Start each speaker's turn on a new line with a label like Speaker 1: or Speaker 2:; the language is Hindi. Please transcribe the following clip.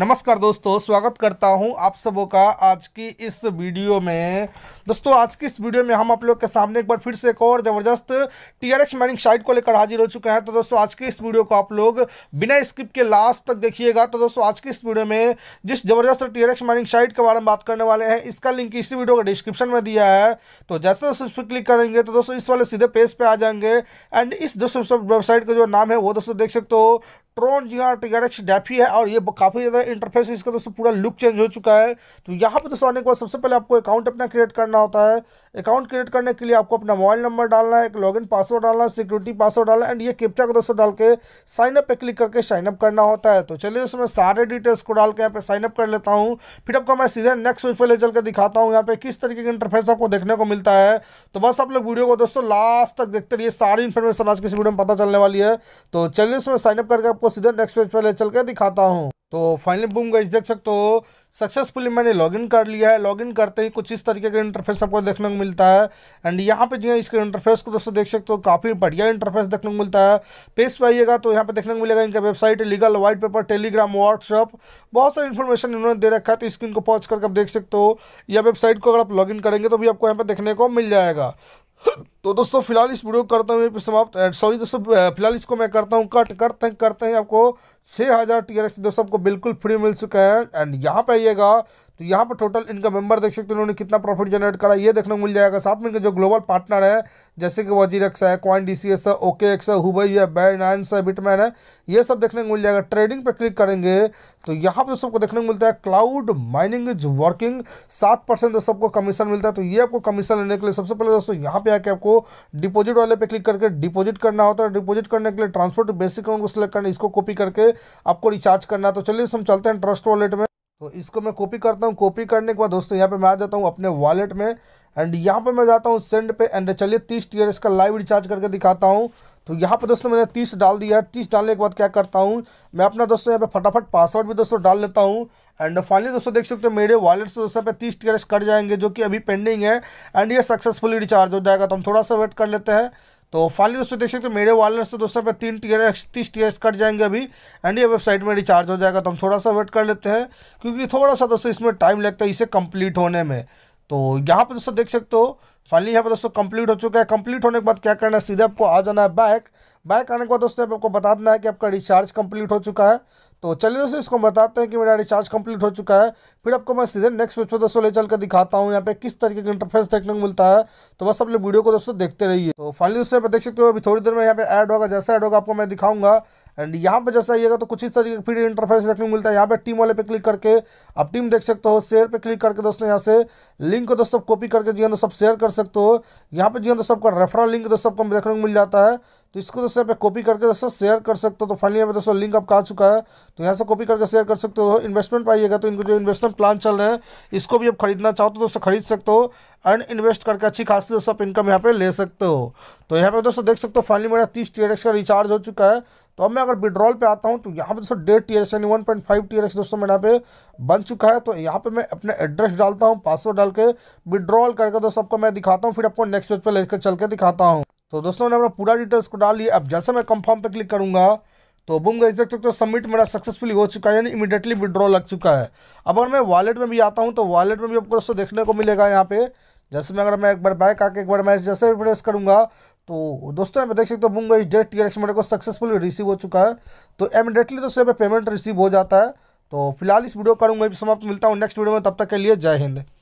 Speaker 1: नमस्कार दोस्तों स्वागत करता हूं आप सबों का आज की इस वीडियो में दोस्तों आज की इस वीडियो में हम आप लोग के सामने एक बार फिर से एक और ज़बरदस्त T R X mining site को लेकर हाजिर हो चुके हैं तो दोस्तों आज की इस वीडियो को आप लोग बिना स्किप के लास्ट तक देखिएगा तो दोस्तों आज की इस वीडियो में जिस ज़बरदस्त T R X mining site के बारे में बात करने वाले हैं इसका लिंक इसी वीडियो का डिस्क्रिप्शन में दिया है तो जैसे दोस्तों इस पर क्लिक करेंगे तो दोस्तों इस वाले सीधे पेज पर आ जाएंगे एंड इस दोस्तों वेबसाइट का जो नाम है वो दोस्तों देख सकते हो क्रोन जी हाँ टिगर एक्स डैफी है और ये काफ़ी ज़्यादा इंटरफेस है इसका दोस्तों पूरा लुक चेंज हो चुका है तो यहाँ पे दोस्तों आने के बाद सबसे पहले आपको अकाउंट अपना क्रिएट करना होता है अकाउंट क्रिएट करने के लिए आपको अपना मोबाइल नंबर डालना है एक लॉगिन पासवर्ड डालना है सिक्योरिटी पासवर्ड डालना एंड ये कैप्चा को दोस्तों डाल के साइनअप पर क्लिक करके साइनअप करना होता है तो चलिए दोस्तों मैं सारे डिटेल्स को डाल के यहाँ पर साइनअप कर लेता हूँ फिर आपको मैं सीधे नेक्स्ट पेज पर ले चल के दिखाता हूँ यहाँ पे किस तरीके का इंटरफेस आपको देखने को मिलता है तो बस आप लोग वीडियो को दोस्तों लास्ट तक देखते रहिए सारी इन्फॉर्मेशन आज किसी वीडियो में पता चलने वाली है तो चलिए दोस्तों साइनअप करके आपको सीधा नेक्स्ट पेज पहले चल के दिखाता हूँ तो फाइनली बूम गाइस देख सकते हो सक्सेसफुली मैंने लॉगिन कर लिया है लॉगिन करते ही कुछ इस तरीके का इंटरफेस आपको देखने को मिलता है एंड यहाँ पे जो है इसके इंटरफेस को दोस्तों देख सकते हो काफ़ी बढ़िया इंटरफेस देखने को मिलता है पेज पे आइएगा तो यहाँ पे देखने को मिलेगा इनका website legal white paper Telegram WhatsApp बहुत सारी इन्फॉर्मेशन इन्होंने दे रखा है तो स्क्रीन को पहुँच करके आप देख सकते हो या वेबसाइट को अगर आप लॉगिन करेंगे तो भी आपको यहाँ पर देखने को मिल जाएगा तो दोस्तों फिलहाल इस वीडियो को करता हूँ समाप्त सॉरी दोस्तों फिलहाल इसको मैं करता हूँ कट करते हैं करते हैं आपको छः हज़ार टी आर एस दोस्तों आपको बिल्कुल फ्री मिल चुका है एंड यहाँ पे आइएगा तो यहाँ पर टोटल इनका मेंबर देख सकते हैं उन्होंने कितना प्रॉफिट जनरेट करा ये देखने को मिल जाएगा साथ में इनका जो ग्लोबल पार्टनर है जैसे कि वजीर एक्स है क्वाइन डी सी एस है ओके एक्स है हुबई है बैनाइंस है बिटमैन है ये सब देखने को मिल जाएगा ट्रेडिंग पर क्लिक करेंगे तो यहाँ पर सबको देखने को मिलता है क्लाउड माइनिंग इज वर्किंग सात परसेंट सबको कमीशन मिलता है तो ये आपको कमीशन लेने के लिए सबसे पहले दोस्तों यहाँ पे आके आपको आपको डिपॉजिट वाले पे क्लिक करके डिपॉजिट करना होता है डिपॉजिट करने के लिए ट्रांसफर टू बेसिक अकाउंट को सिलेक्ट करना इसको कॉपी करके आपको रिचार्ज करना है तो चलिए हम चलते हैं ट्रस्ट वॉलेट में तो इसको मैं कॉपी करता हूँ कॉपी करने के बाद दोस्तों यहाँ पे मैं आ जाता हूँ अपने वॉलेट में एंड यहाँ पे मैं जाता हूँ सेंड पे एंड चलिए तीस टीयर इसका लाइव रिचार्ज करके दिखाता हूँ तो यहाँ पे दोस्तों मैंने तीस डाल दिया है तीस डालने के बाद क्या करता हूँ मैं अपना दोस्तों यहाँ पे फटाफट पासवर्ड भी दोस्तों डाल लेता हूँ एंड फाइनली दोस्तों देख सकते हो मेरे वॉलेट से तो दोस्तों पे तीस टिकट कट जाएंगे जो कि अभी पेंडिंग है एंड ये सक्सेसफुली रिचार्ज हो जाएगा तो हम थोड़ा सा वेट कर लेते हैं तो फाइनली दोस्तों देख सकते हो मेरे वॉलेट से तो दोस्तों पे तीन टिकट तीस टिकट कट जाएंगे अभी एंड ये वेबसाइट में रिचार्ज हो जाएगा तो हम थोड़ा सा वेट कर लेते हैं क्योंकि थोड़ा सा दोस्तों इसमें टाइम लगता है इसे कम्प्लीट होने में तो यहाँ पर दोस्तों देख सकते हो फाइनली यहाँ पर दोस्तों कंप्लीट हो चुका है कम्प्लीट होने के बाद क्या करना है सीधे आपको आ जाना है बैक बाइक आने के बाद दोस्तों आपको बता देना है कि आपका रिचार्ज कंप्लीट हो चुका है तो चलिए दोस्तों इसको बताते हैं कि मेरा रिचार्ज कंप्लीट हो चुका है फिर आपको मैं सीधे नेक्स्ट पेज पर दोस्तों ले चलकर दिखाता हूँ यहाँ पे किस तरीके का इंटरफेस देखने को मिलता है तो बस अपने वीडियो को दोस्तों देखते रहिए तो फाइनली दोस्तों देख सकते हो अभी थोड़ी देर में यहाँ पे ऐड होगा जैसा ऐड होगा आपको मैं दिखाऊंगा एंड यहाँ पे जैसा आइएगा तो कुछ इस तरीके का फिर इंटरफेस देखने को मिलता है यहाँ पे टीम वाले पे क्लिक करके आप टीम देख सकते हो शेयर पे क्लिक करके दोस्तों यहाँ से लिंक को दोस्तों कॉपी करके जो है दोस्तों शेयर कर सकते हो यहाँ पे जो है दोस्तों आपका रेफरल लिंक दोस्तों आपको देखने को मिल जाता है तो इसको दोस्तों यहाँ पे कॉपी करके दोस्तों शेयर कर सकते हो तो फाइनली यहाँ पे दोस्तों लिंक आपका आ चुका है तो यहाँ से कॉपी करके शेयर कर सकते हो इन्वेस्टमेंट पाइएगा तो इनको जो इन्वेस्टमेंट प्लान चल रहे हैं इसको भी आप खरीदना चाहो तो दोस्तों खरीद सकते हो एंड इन्वेस्ट करके अच्छी खासी दोस्तों आप इनकम यहाँ पे ले सकते हो तो यहाँ पे दोस्तों देख सकते हो फाइनली मेरा तीस टी का रिचार्ज हो चुका है तो अब मैं अगर विड्रॉल पे आता हूँ तो यहाँ पे दोस्तों डेढ़ टी यानी वन पॉइंट फाइव टी दोस्तों मेरे यहाँ पे बन चुका है तो यहाँ पे मैं अपना एड्रेस डालता हूँ पासवर्ड डाल के विड्रॉल करके दोस्तों आपको मैं दिखाता हूँ फिर आपको नेक्स्ट पेज पे लेकर चल के दिखाता हूँ तो दोस्तों ने अपना पूरा डिटेल्स को डाल लिया अब जैसे मैं कंफर्म पे क्लिक करूँगा तो बुम गई देख सकते हो सबमिट मेरा सक्सेसफुली हो चुका है यानी इमीडिएटली विड्रॉ लग चुका है अब अगर मैं वॉलेट में भी आता हूँ तो वॉलेट में भी आपको दोस्तों देखने को मिलेगा यहाँ पे जैसे मैं अगर मैं एक बार बैक आके एक बार मैं जैसे प्रेस करूँगा तो दोस्तों यहाँ पे देख सकते हो बुम गई डेट टी मेरे को सक्सेसफुल रिसीव हो चुका है तो इमीडिएटली दोस्तों यहाँ पेमेंट रिसीव हो जाता है तो फिलहाल इस वीडियो करूँगा समाप्त मिलता हूँ नेक्स्ट वीडियो में तब तक के लिए जय हिंद